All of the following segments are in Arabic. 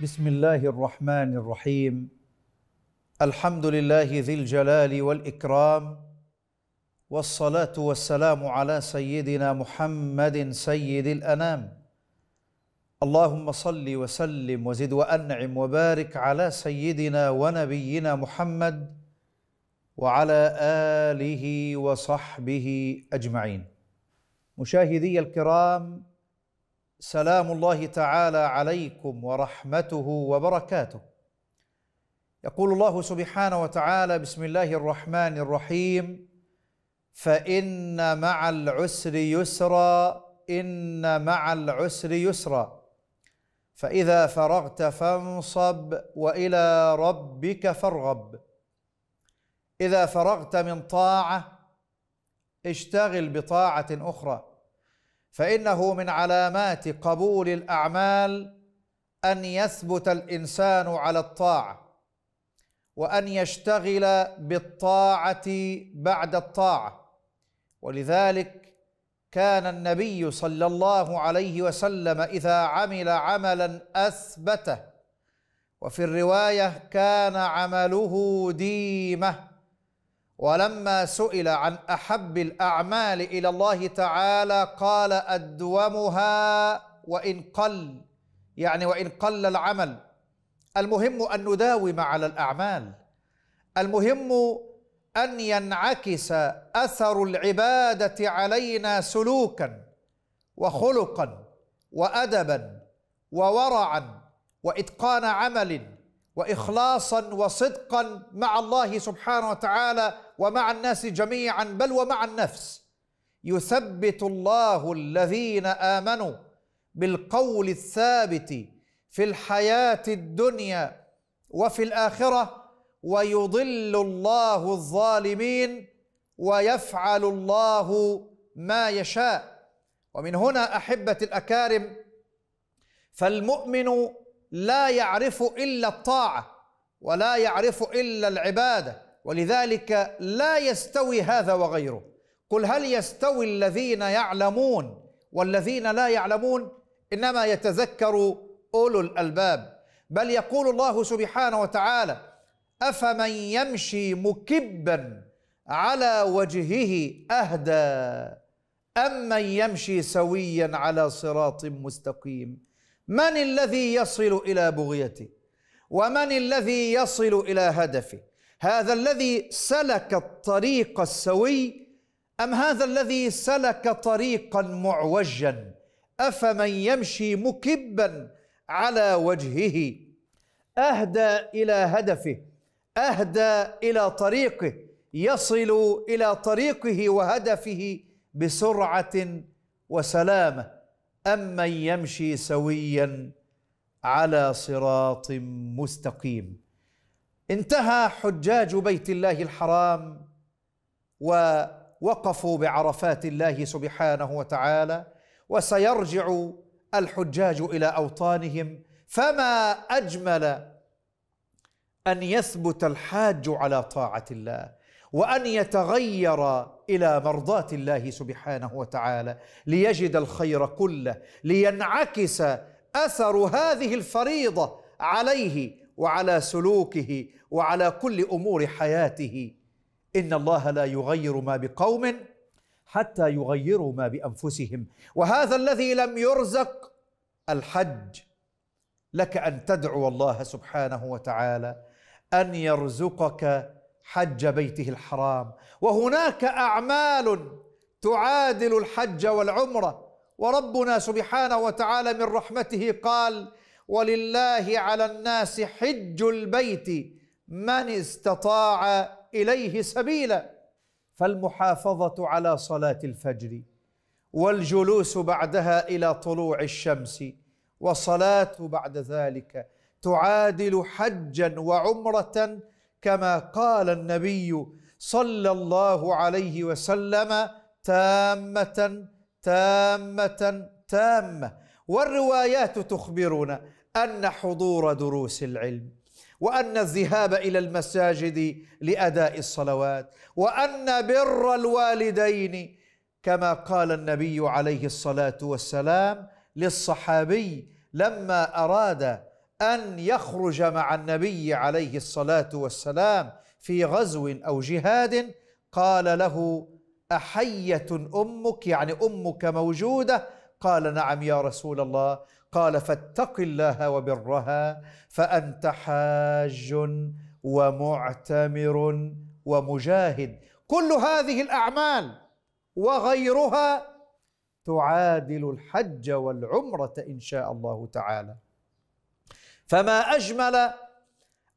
بسم الله الرحمن الرحيم الحمد لله ذي الجلال والاكرام والصلاه والسلام على سيدنا محمد سيد الانام اللهم صل وسلم وزد وانعم وبارك على سيدنا ونبينا محمد وعلى اله وصحبه اجمعين مشاهدي الكرام سلام الله تعالى عليكم ورحمته وبركاته يقول الله سبحانه وتعالى بسم الله الرحمن الرحيم فان مع العسر يسرا ان مع العسر يسرا فاذا فرغت فانصب والى ربك فارغب اذا فرغت من طاعه اشتغل بطاعه اخرى فانه من علامات قبول الاعمال ان يثبت الانسان على الطاعه وان يشتغل بالطاعه بعد الطاعه ولذلك كان النبي صلى الله عليه وسلم اذا عمل عملا اثبته وفي الروايه كان عمله ديمه ولما سئل عن احب الاعمال الى الله تعالى قال ادومها وان قل يعني وان قل العمل المهم ان نداوم على الاعمال المهم ان ينعكس اثر العباده علينا سلوكا وخلقا وادبا وورعا واتقان عمل واخلاصا وصدقا مع الله سبحانه وتعالى ومع الناس جميعا بل ومع النفس يثبت الله الذين امنوا بالقول الثابت في الحياه الدنيا وفي الاخره ويضل الله الظالمين ويفعل الله ما يشاء ومن هنا احبه الاكارم فالمؤمن لا يعرف إلا الطاعة ولا يعرف إلا العبادة ولذلك لا يستوي هذا وغيره قل هل يستوي الذين يعلمون والذين لا يعلمون إنما يتذكر أولو الألباب بل يقول الله سبحانه وتعالى أفمن يمشي مكبا على وجهه أهدى أمن يمشي سويا على صراط مستقيم من الذي يصل الى بغيتي ومن الذي يصل الى هدفي هذا الذي سلك الطريق السوي ام هذا الذي سلك طريقا معوجا افمن يمشي مكبا على وجهه اهدى الى هدفه اهدى الى طريقه يصل الى طريقه وهدفه بسرعه وسلامه امن يمشي سويا على صراط مستقيم انتهى حجاج بيت الله الحرام ووقفوا بعرفات الله سبحانه وتعالى وسيرجع الحجاج الى اوطانهم فما اجمل ان يثبت الحاج على طاعه الله وان يتغير الى مرضاه الله سبحانه وتعالى ليجد الخير كله لينعكس اثر هذه الفريضه عليه وعلى سلوكه وعلى كل امور حياته ان الله لا يغير ما بقوم حتى يغيروا ما بانفسهم وهذا الذي لم يرزق الحج لك ان تدعو الله سبحانه وتعالى ان يرزقك حج بيته الحرام وهناك اعمال تعادل الحج والعمره وربنا سبحانه وتعالى من رحمته قال ولله على الناس حج البيت من استطاع اليه سبيلا فالمحافظه على صلاه الفجر والجلوس بعدها الى طلوع الشمس وصلاه بعد ذلك تعادل حجا وعمره كما قال النبي صلى الله عليه وسلم تامة تامة تامة والروايات تخبرنا أن حضور دروس العلم وأن الذهاب إلى المساجد لأداء الصلوات وأن بر الوالدين كما قال النبي عليه الصلاة والسلام للصحابي لما أراد أن يخرج مع النبي عليه الصلاة والسلام في غزو أو جهاد قال له أحية أمك يعني أمك موجودة قال نعم يا رسول الله قال فاتق الله وبرها فأنت حاج ومعتمر ومجاهد كل هذه الأعمال وغيرها تعادل الحج والعمرة إن شاء الله تعالى فما اجمل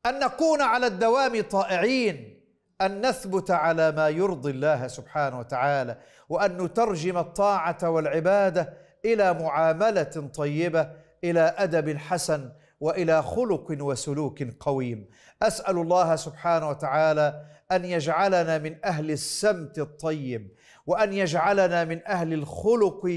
ان نكون على الدوام طائعين ان نثبت على ما يرضي الله سبحانه وتعالى وان نترجم الطاعه والعباده الى معامله طيبه الى ادب حسن والى خلق وسلوك قويم اسال الله سبحانه وتعالى ان يجعلنا من اهل السمت الطيب وان يجعلنا من اهل الخلق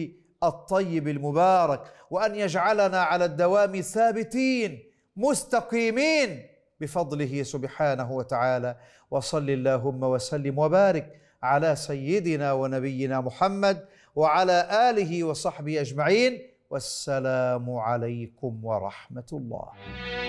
الطيب المبارك وان يجعلنا على الدوام ثابتين مستقيمين بفضله سبحانه وتعالى وصل اللهم وسلم وبارك على سيدنا ونبينا محمد وعلى اله وصحبه اجمعين والسلام عليكم ورحمه الله